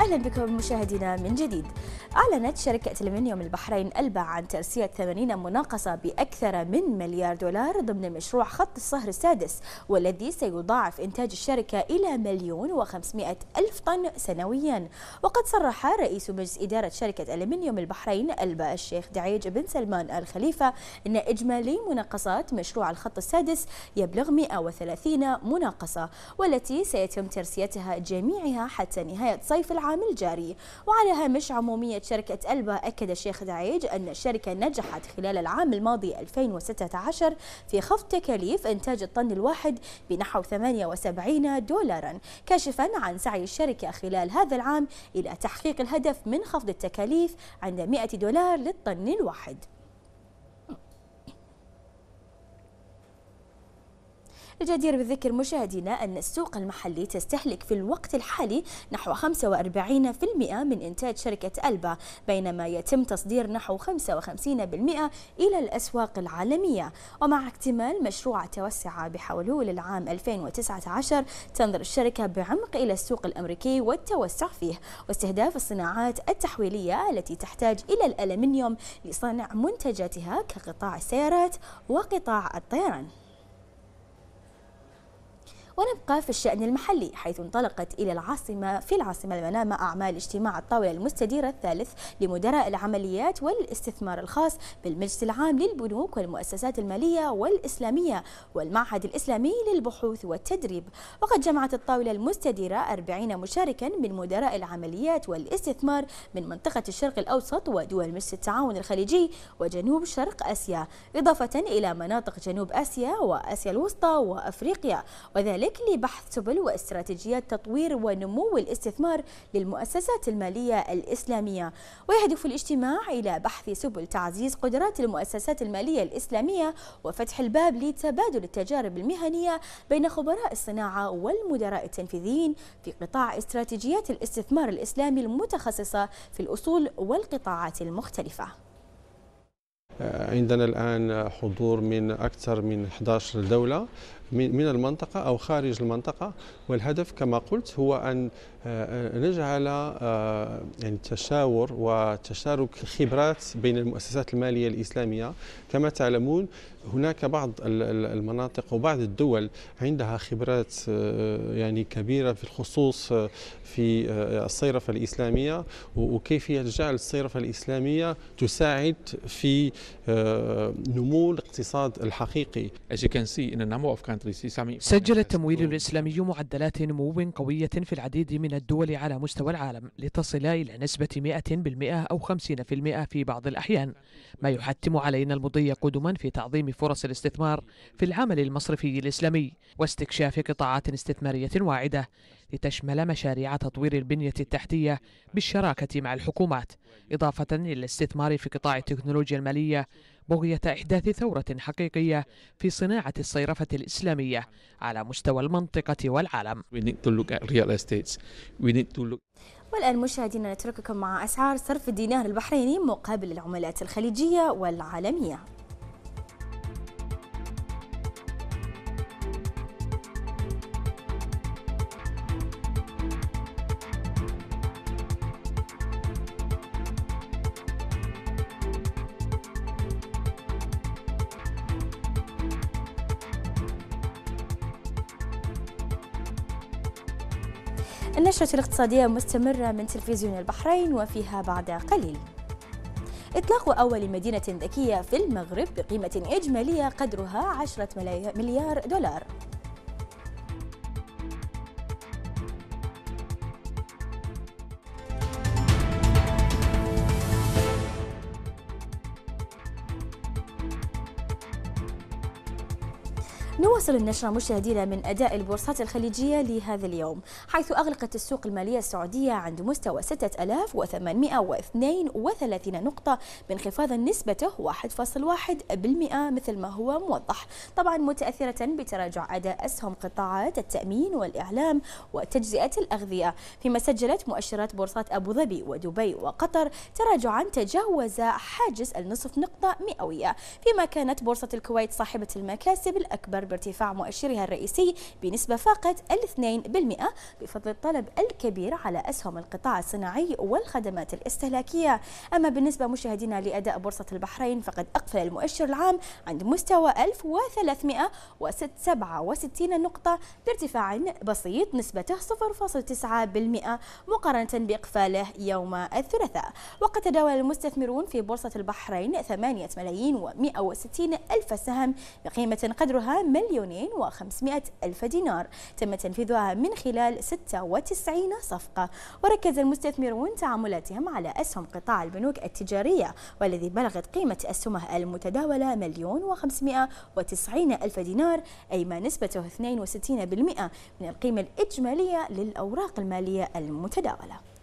أهلا بكم مشاهدينا من جديد أعلنت شركة ألمنيوم البحرين ألبا عن ترسية 80 مناقصة بأكثر من مليار دولار ضمن مشروع خط الصهر السادس والذي سيضاعف إنتاج الشركة إلى مليون وخمسمائة ألف طن سنويا وقد صرح رئيس مجلس إدارة شركة ألمنيوم البحرين ألبا الشيخ دعيج بن سلمان آل خليفة أن إجمالي مناقصات مشروع الخط السادس يبلغ 130 مناقصة والتي سيتم ترسيتها جميعها حتى نهاية صيف العام العام الجاري وعلى هامش عمومية شركة ألبا أكد الشيخ دعيج أن الشركة نجحت خلال العام الماضي 2016 في خفض تكاليف إنتاج الطن الواحد بنحو 78 دولارا كاشفا عن سعي الشركة خلال هذا العام إلى تحقيق الهدف من خفض التكاليف عند 100 دولار للطن الواحد الجدير بالذكر مشاهدينا أن السوق المحلي تستهلك في الوقت الحالي نحو 45% من إنتاج شركة ألبا بينما يتم تصدير نحو 55% إلى الأسواق العالمية ومع اكتمال مشروع توسع بحلول العام 2019 تنظر الشركة بعمق إلى السوق الأمريكي والتوسع فيه واستهداف الصناعات التحويلية التي تحتاج إلى الألمنيوم لصنع منتجاتها كقطاع السيارات وقطاع الطيران ونبقى في الشأن المحلي حيث انطلقت إلى العاصمة في العاصمة المنامة أعمال اجتماع الطاولة المستديرة الثالث لمدراء العمليات والاستثمار الخاص بالمجلس العام للبنوك والمؤسسات المالية والإسلامية والمعهد الإسلامي للبحوث والتدريب وقد جمعت الطاولة المستديرة 40 مشاركا من مدراء العمليات والاستثمار من منطقة الشرق الأوسط ودول مجلس التعاون الخليجي وجنوب شرق آسيا إضافة إلى مناطق جنوب آسيا وآسيا الوسطى وأفريقيا وذلك ذلك لبحث سبل واستراتيجيات تطوير ونمو الاستثمار للمؤسسات المالية الإسلامية ويهدف الاجتماع إلى بحث سبل تعزيز قدرات المؤسسات المالية الإسلامية وفتح الباب لتبادل التجارب المهنية بين خبراء الصناعة والمدراء التنفيذيين في قطاع استراتيجيات الاستثمار الإسلامي المتخصصة في الأصول والقطاعات المختلفة عندنا الآن حضور من أكثر من 11 دولة من المنطقة أو خارج المنطقة والهدف كما قلت هو أن آه، آه، نجعل آه، يعني التشاور وتشارك الخبرات بين المؤسسات المالية الإسلامية كما تعلمون هناك بعض المناطق وبعض الدول عندها خبرات يعني كبيرة في الخصوص في الصيرفة الإسلامية وكيفية جعل الصيرفة الإسلامية تساعد في نمو الاقتصاد الحقيقي. As you can see, in a number of countries سجل التمويل الإسلامي معدلات نمو قوية في العديد من الدول على مستوى العالم لتصل إلى نسبة 100% أو 50% في بعض الأحيان ما يحتم علينا المضي قدما في تعظيم فرص الاستثمار في العمل المصرفي الإسلامي واستكشاف قطاعات استثمارية واعدة لتشمل مشاريع تطوير البنية التحتية بالشراكة مع الحكومات إضافة إلى الاستثمار في قطاع التكنولوجيا المالية بغية إحداث ثورة حقيقية في صناعة الصيرفة الإسلامية على مستوى المنطقة والعالم والآن مشاهدينا نترككم مع أسعار صرف الدينار البحريني مقابل العملات الخليجية والعالمية النشرة الاقتصادية مستمرة من تلفزيون البحرين وفيها بعد قليل إطلاق أول مدينة ذكية في المغرب بقيمة إجمالية قدرها 10 مليار دولار نواصل النشرة مشاهدينا من أداء البورصات الخليجية لهذا اليوم حيث أغلقت السوق المالية السعودية عند مستوى 6832 نقطة بانخفاض نسبته 1.1% مثل ما هو موضح طبعا متأثرة بتراجع أداء أسهم قطاعات التأمين والإعلام وتجزئة الأغذية فيما سجلت مؤشرات بورصات أبو ظبي ودبي وقطر تراجعا تجاوز حاجز النصف نقطة مئوية فيما كانت بورصة الكويت صاحبة المكاسب الأكبر بارتفاع مؤشرها الرئيسي بنسبة فاقت ال 2% بفضل الطلب الكبير على أسهم القطاع الصناعي والخدمات الاستهلاكية أما بالنسبة مشاهدينا لأداء بورصة البحرين فقد أقفل المؤشر العام عند مستوى 1367 نقطة بارتفاع بسيط نسبته 0.9% مقارنة بإقفاله يوم الثلاثاء وقد تداول المستثمرون في بورصة البحرين 8 ملايين و160 ألف سهم بقيمة قدرها مليونين و500 ألف دينار تم تنفيذها من خلال 96 صفقة وركز المستثمرون تعاملاتهم على أسهم قطاع البنوك التجارية والذي بلغت قيمة أسهمه المتداولة مليون و590 ألف دينار أي ما نسبته 62% من القيمة الإجمالية للأوراق المالية المتداولة